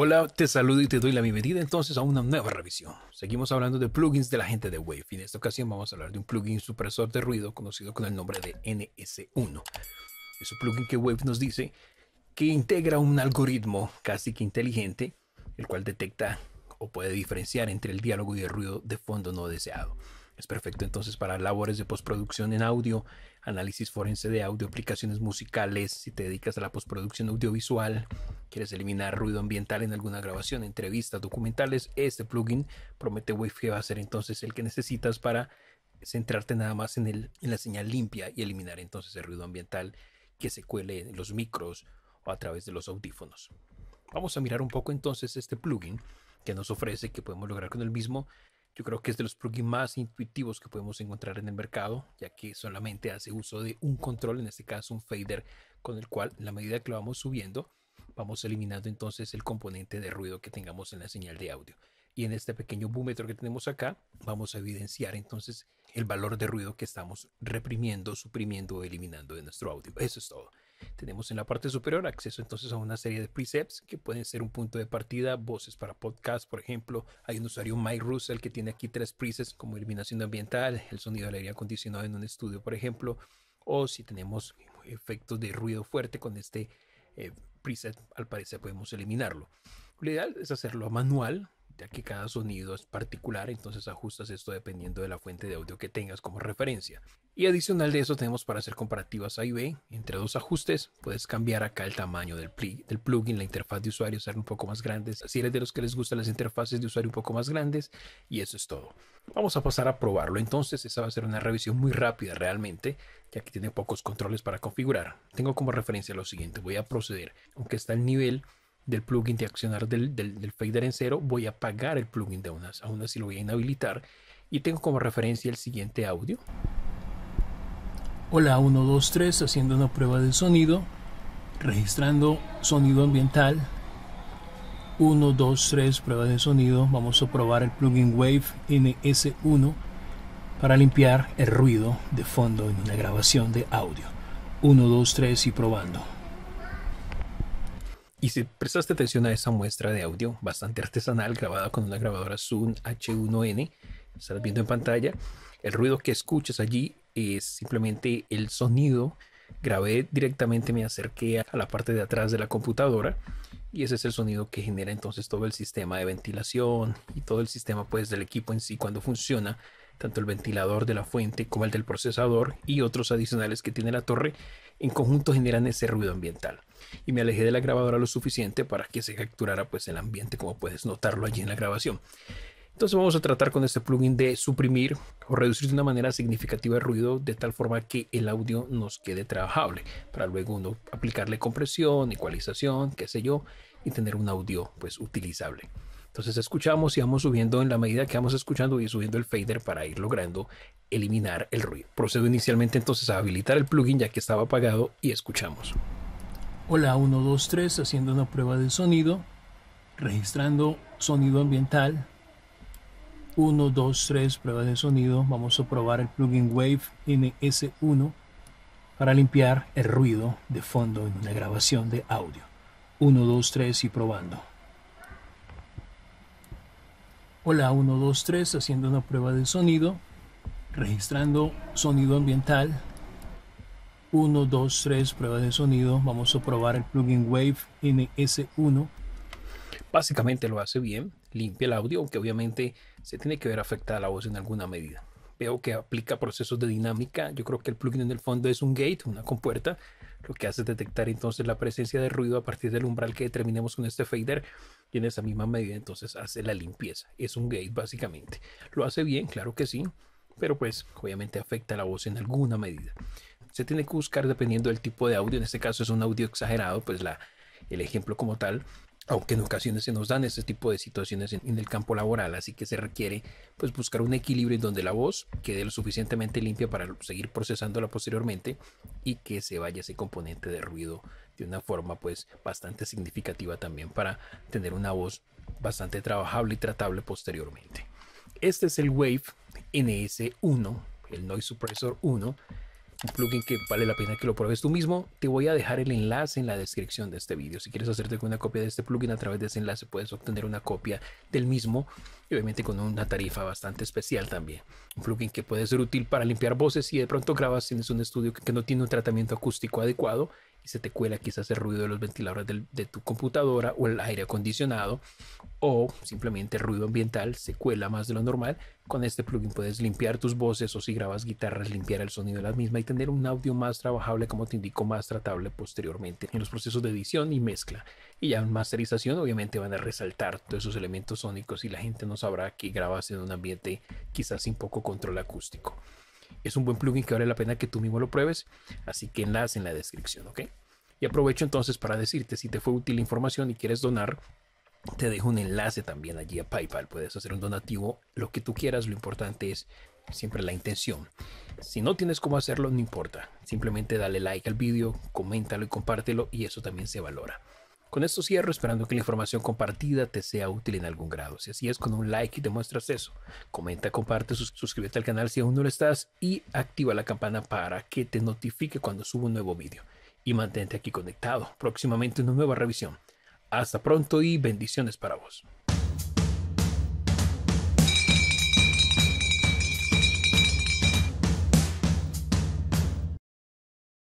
Hola, te saludo y te doy la bienvenida entonces a una nueva revisión. Seguimos hablando de plugins de la gente de Wave en esta ocasión vamos a hablar de un plugin supresor de ruido conocido con el nombre de NS1. Es un plugin que Wave nos dice que integra un algoritmo casi que inteligente, el cual detecta o puede diferenciar entre el diálogo y el ruido de fondo no deseado. Es perfecto entonces para labores de postproducción en audio, análisis forense de audio, aplicaciones musicales, si te dedicas a la postproducción audiovisual, ¿Quieres eliminar ruido ambiental en alguna grabación, entrevistas, documentales? Este plugin promete Wave que va a ser entonces el que necesitas para centrarte nada más en, el, en la señal limpia y eliminar entonces el ruido ambiental que se cuele en los micros o a través de los audífonos. Vamos a mirar un poco entonces este plugin que nos ofrece, que podemos lograr con el mismo. Yo creo que es de los plugins más intuitivos que podemos encontrar en el mercado, ya que solamente hace uso de un control, en este caso un fader, con el cual en la medida que lo vamos subiendo, vamos eliminando entonces el componente de ruido que tengamos en la señal de audio. Y en este pequeño búmetro que tenemos acá, vamos a evidenciar entonces el valor de ruido que estamos reprimiendo, suprimiendo o eliminando de nuestro audio. Eso es todo. Tenemos en la parte superior acceso entonces a una serie de presets que pueden ser un punto de partida, voces para podcast, por ejemplo. Hay un usuario Mike Russell que tiene aquí tres presets como eliminación ambiental, el sonido del aire acondicionado en un estudio, por ejemplo. O si tenemos efectos de ruido fuerte con este eh, al parecer podemos eliminarlo. Lo ideal es hacerlo manual, ya que cada sonido es particular, entonces ajustas esto dependiendo de la fuente de audio que tengas como referencia. Y adicional de eso tenemos para hacer comparativas A y B. Entre dos ajustes puedes cambiar acá el tamaño del, plugin, la interfaz de usuario, ser un poco más grandes. Si eres de los que les gustan las interfaces de usuario un poco más grandes. Y eso es todo. Vamos a pasar a probarlo. Entonces esa va a ser una revisión muy rápida realmente, ya que tiene pocos controles para configurar. Tengo como referencia lo siguiente. Voy a proceder, aunque está el nivel del plugin de accionar del, del, fader en cero, voy a apagar el plugin de unas, aún así lo voy a inhabilitar y tengo como referencia el siguiente audio. Hola 1, 2, 3, haciendo una prueba de sonido, registrando sonido ambiental. 1, 2, 3, prueba de sonido. Vamos a probar el plugin Wave NS1 para limpiar el ruido de fondo en una grabación de audio. 1, 2, 3 y probando. Y si prestaste atención a esa muestra de audio bastante artesanal grabada con una grabadora Zoom H1N, estás viendo en pantalla, el ruido que escuchas allí es simplemente el sonido. Grabé directamente, me acerqué a la parte de atrás de la computadora y ese es el sonido que genera entonces todo el sistema de ventilación y todo el sistema pues del equipo en sí cuando funciona tanto el ventilador de la fuente como el del procesador y otros adicionales que tiene la torre, en conjunto generan ese ruido ambiental. Y me alejé de la grabadora lo suficiente para que se capturara pues el ambiente como puedes notarlo allí en la grabación. Entonces vamos a tratar con este plugin de suprimir o reducir de una manera significativa el ruido de tal forma que el audio nos quede trabajable para luego no aplicarle compresión, ecualización, qué sé yo, y tener un audio pues utilizable. Entonces escuchamos y vamos subiendo en la medida que vamos escuchando y subiendo el fader para ir logrando eliminar el ruido. Procedo inicialmente entonces a habilitar el plugin ya que estaba apagado y escuchamos. Hola 1, 2, 3, haciendo una prueba de sonido, registrando sonido ambiental. 1, 2, 3, prueba de sonido. Vamos a probar el plugin Wave NS1 para limpiar el ruido de fondo en una grabación de audio. 1, 2, 3 y probando. Hola 123 haciendo una prueba de sonido, registrando sonido ambiental. 123 prueba de sonido. Vamos a probar el plugin Wave NS1. Básicamente lo hace bien, limpia el audio, aunque obviamente se tiene que ver afectada la voz en alguna medida. Veo que aplica procesos de dinámica. Yo creo que el plugin en el fondo es un gate, una compuerta, lo que hace es detectar entonces la presencia de ruido a partir del umbral que determinemos con este fader y en esa misma medida entonces hace la limpieza. Es un gate básicamente. Lo hace bien, claro que sí, pero pues obviamente afecta la voz en alguna medida. Se tiene que buscar dependiendo del tipo de audio, en este caso es un audio exagerado, pues la, el ejemplo como tal aunque en ocasiones se nos dan ese tipo de situaciones en, el campo laboral, así que se requiere pues buscar un equilibrio en donde la voz quede lo suficientemente limpia para seguir procesándola posteriormente y que se vaya ese componente de ruido de una forma pues bastante significativa también para tener una voz bastante trabajable y tratable posteriormente. Este es el Wave NS1, el Noise Suppressor 1 un plugin que vale la pena que lo pruebes tú mismo. Te voy a dejar el enlace en la descripción de este vídeo. Si quieres hacerte una copia de este plugin a través de ese enlace, puedes obtener una copia del mismo obviamente con una tarifa bastante especial también. Un plugin que puede ser útil para limpiar voces si de pronto grabas, tienes un estudio que no tiene un tratamiento acústico adecuado se te cuela quizás el ruido de los ventiladores de tu computadora o el aire acondicionado o simplemente el ruido ambiental se cuela más de lo normal. Con este plugin puedes limpiar tus voces o si grabas guitarras limpiar el sonido de las mismas y tener un audio más trabajable como te indico más tratable posteriormente en los procesos de edición y mezcla. Y ya en masterización obviamente van a resaltar todos esos elementos sónicos y la gente no sabrá que grabas en un ambiente quizás sin poco control acústico. Es un buen plugin que vale la pena que tú mismo lo pruebes, así que enlace en la descripción, ¿ok? Y aprovecho entonces para decirte, si te fue útil la información y quieres donar, te dejo un enlace también allí a PayPal, puedes hacer un donativo, lo que tú quieras, lo importante es siempre la intención. Si no tienes cómo hacerlo, no importa, simplemente dale like al vídeo, coméntalo y compártelo y eso también se valora. Con esto cierro esperando que la información compartida te sea útil en algún grado. Si así es, con un like y demuestras eso. Comenta, comparte, suscríbete al canal si aún no lo estás y activa la campana para que te notifique cuando subo un nuevo vídeo. Y mantente aquí conectado, próximamente una nueva revisión. Hasta pronto y bendiciones para vos.